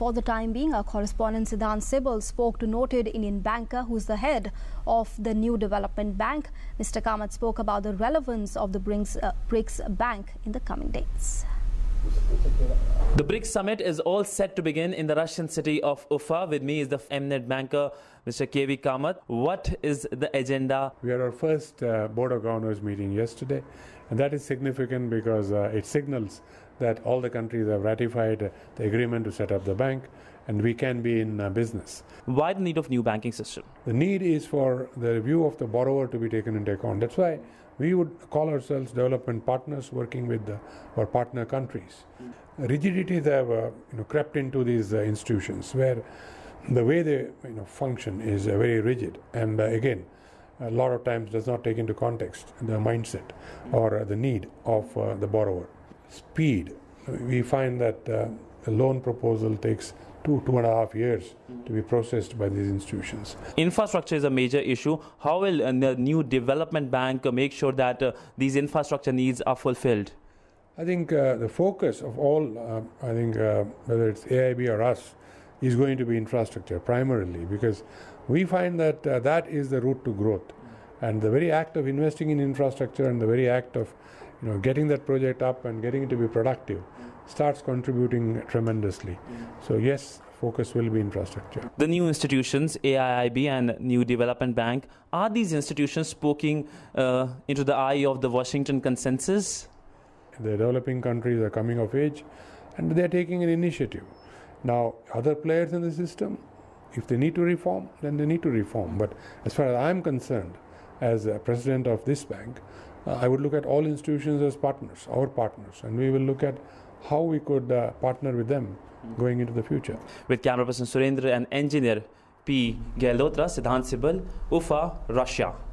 For the time being, our correspondent Siddhan Sibal spoke to noted Indian banker who is the head of the new development bank. Mr. Kamath spoke about the relevance of the BRICS, uh, BRICS Bank in the coming days. The BRICS summit is all set to begin in the Russian city of Ufa. With me is the Mnet banker, Mr. KV Kamath. What is the agenda? We had our first uh, Board of Governors meeting yesterday, and that is significant because uh, it signals that all the countries have ratified uh, the agreement to set up the bank and we can be in uh, business. Why the need of new banking system? The need is for the view of the borrower to be taken into account. That's why we would call ourselves development partners working with the, our partner countries. Rigidities have uh, you know, crept into these uh, institutions where the way they you know, function is uh, very rigid and uh, again a lot of times does not take into context the mindset or uh, the need of the borrower. Speed, we find that a loan proposal takes two, two and a half years to be processed by these institutions. Infrastructure is a major issue. How will uh, the new development bank make sure that uh, these infrastructure needs are fulfilled? I think uh, the focus of all, uh, I think uh, whether it's AIB or us, is going to be infrastructure primarily because we find that uh, that is the route to growth. And the very act of investing in infrastructure and the very act of you know, getting that project up and getting it to be productive starts contributing tremendously. Mm. So yes, focus will be infrastructure. The new institutions, AIIB and New Development Bank, are these institutions poking uh, into the eye of the Washington consensus? The developing countries are coming of age and they are taking an initiative. Now, other players in the system, if they need to reform, then they need to reform. But as far as I'm concerned, as a president of this bank, I would look at all institutions as partners, our partners, and we will look at how we could uh, partner with them hmm. going into the future. With camera person Surendra and engineer P. Galhotra, Siddhant Sibal, Ufa, Russia.